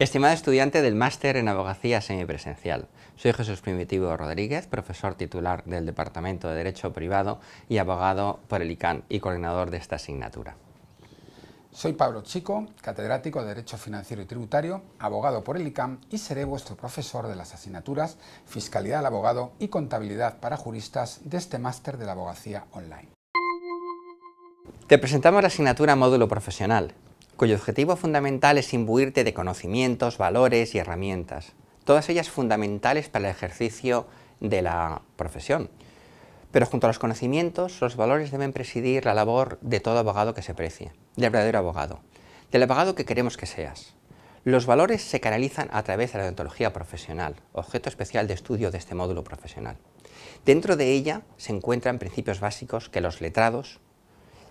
Estimado estudiante del Máster en Abogacía Semipresencial, soy Jesús Primitivo Rodríguez, profesor titular del Departamento de Derecho Privado y abogado por el ICANN y coordinador de esta asignatura. Soy Pablo Chico, catedrático de Derecho Financiero y Tributario, abogado por el ICANN y seré vuestro profesor de las asignaturas Fiscalidad al Abogado y Contabilidad para Juristas de este Máster de la Abogacía Online. Te presentamos la asignatura Módulo Profesional, cuyo objetivo fundamental es imbuirte de conocimientos, valores y herramientas, todas ellas fundamentales para el ejercicio de la profesión. Pero junto a los conocimientos, los valores deben presidir la labor de todo abogado que se precie, del verdadero abogado, del abogado que queremos que seas. Los valores se canalizan a través de la odontología profesional, objeto especial de estudio de este módulo profesional. Dentro de ella se encuentran principios básicos que los letrados,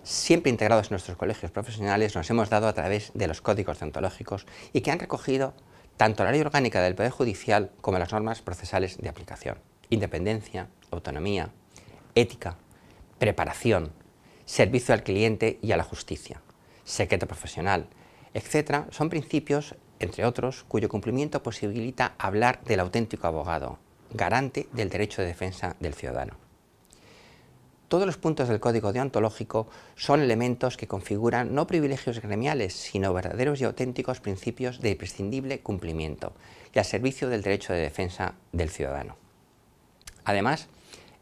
siempre integrados en nuestros colegios profesionales, nos hemos dado a través de los códigos deontológicos y que han recogido tanto la ley orgánica del Poder Judicial como las normas procesales de aplicación. Independencia, autonomía, ética, preparación, servicio al cliente y a la justicia, secreto profesional, etc., son principios, entre otros, cuyo cumplimiento posibilita hablar del auténtico abogado, garante del derecho de defensa del ciudadano. Todos los puntos del código deontológico son elementos que configuran no privilegios gremiales, sino verdaderos y auténticos principios de imprescindible cumplimiento y al servicio del derecho de defensa del ciudadano. Además,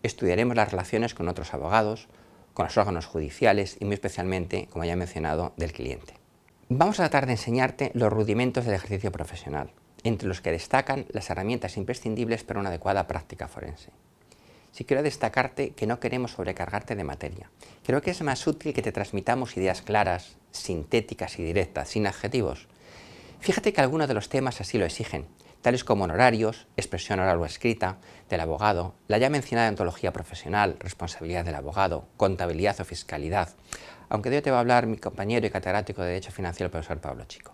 estudiaremos las relaciones con otros abogados, con los órganos judiciales y muy especialmente, como ya he mencionado, del cliente. Vamos a tratar de enseñarte los rudimentos del ejercicio profesional, entre los que destacan las herramientas imprescindibles para una adecuada práctica forense. Si quiero destacarte que no queremos sobrecargarte de materia. Creo que es más útil que te transmitamos ideas claras, sintéticas y directas, sin adjetivos. Fíjate que algunos de los temas así lo exigen, tales como honorarios, expresión oral o escrita del abogado, la ya mencionada antología profesional, responsabilidad del abogado, contabilidad o fiscalidad, aunque de ello te va a hablar mi compañero y catedrático de Derecho Financiero, el profesor Pablo Chico.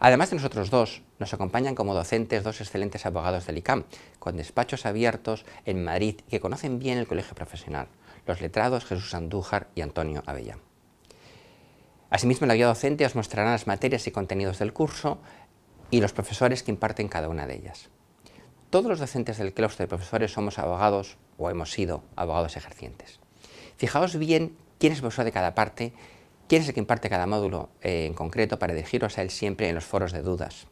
Además de nosotros dos, nos acompañan como docentes dos excelentes abogados del ICAM, con despachos abiertos en Madrid que conocen bien el colegio profesional, los letrados Jesús Andújar y Antonio Avellán. Asimismo, la guía docente os mostrará las materias y contenidos del curso y los profesores que imparten cada una de ellas. Todos los docentes del claustro de profesores somos abogados o hemos sido abogados ejercientes. Fijaos bien quién es profesor de cada parte quién es el que imparte cada módulo eh, en concreto para dirigiros a él siempre en los foros de dudas.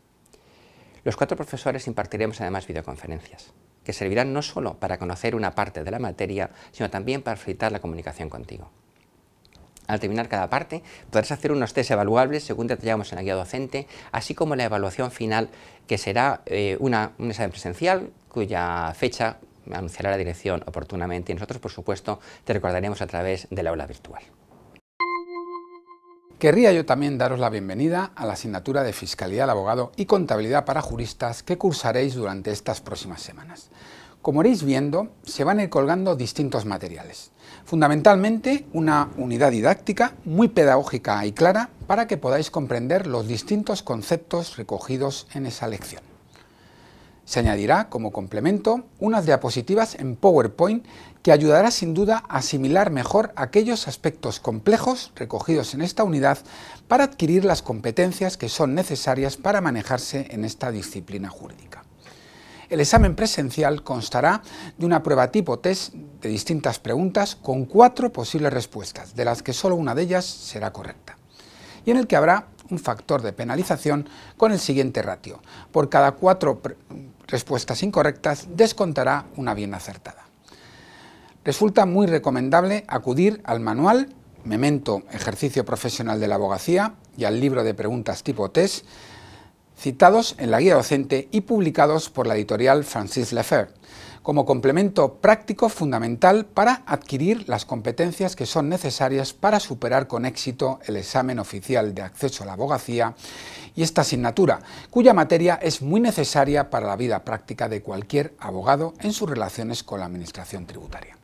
Los cuatro profesores impartiremos además videoconferencias, que servirán no solo para conocer una parte de la materia, sino también para facilitar la comunicación contigo. Al terminar cada parte, podrás hacer unos test evaluables según detallamos en la guía docente, así como la evaluación final, que será eh, una, un examen presencial cuya fecha anunciará la dirección oportunamente y nosotros, por supuesto, te recordaremos a través de la aula virtual. Querría yo también daros la bienvenida a la asignatura de Fiscalía al Abogado y Contabilidad para Juristas que cursaréis durante estas próximas semanas. Como iréis viendo, se van a ir colgando distintos materiales. Fundamentalmente, una unidad didáctica muy pedagógica y clara para que podáis comprender los distintos conceptos recogidos en esa lección. Se añadirá como complemento unas diapositivas en PowerPoint que ayudará sin duda a asimilar mejor aquellos aspectos complejos recogidos en esta unidad para adquirir las competencias que son necesarias para manejarse en esta disciplina jurídica. El examen presencial constará de una prueba tipo test de distintas preguntas con cuatro posibles respuestas, de las que solo una de ellas será correcta, y en el que habrá un factor de penalización con el siguiente ratio. Por cada cuatro respuestas incorrectas descontará una bien acertada. Resulta muy recomendable acudir al manual Memento Ejercicio Profesional de la Abogacía y al libro de preguntas tipo test, citados en la guía docente y publicados por la editorial Francis Lefebvre como complemento práctico fundamental para adquirir las competencias que son necesarias para superar con éxito el examen oficial de acceso a la abogacía y esta asignatura, cuya materia es muy necesaria para la vida práctica de cualquier abogado en sus relaciones con la Administración Tributaria.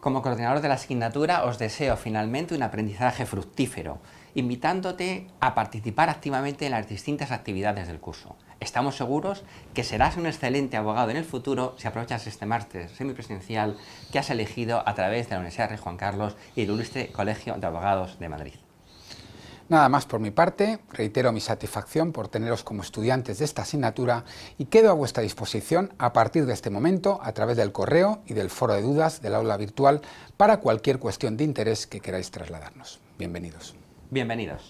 Como coordinador de la asignatura os deseo finalmente un aprendizaje fructífero invitándote a participar activamente en las distintas actividades del curso. Estamos seguros que serás un excelente abogado en el futuro si aprovechas este martes semipresencial que has elegido a través de la Universidad de Juan Carlos y el Ilustre Colegio de Abogados de Madrid. Nada más por mi parte, reitero mi satisfacción por teneros como estudiantes de esta asignatura y quedo a vuestra disposición a partir de este momento a través del correo y del foro de dudas del aula virtual para cualquier cuestión de interés que queráis trasladarnos. Bienvenidos. Bienvenidos.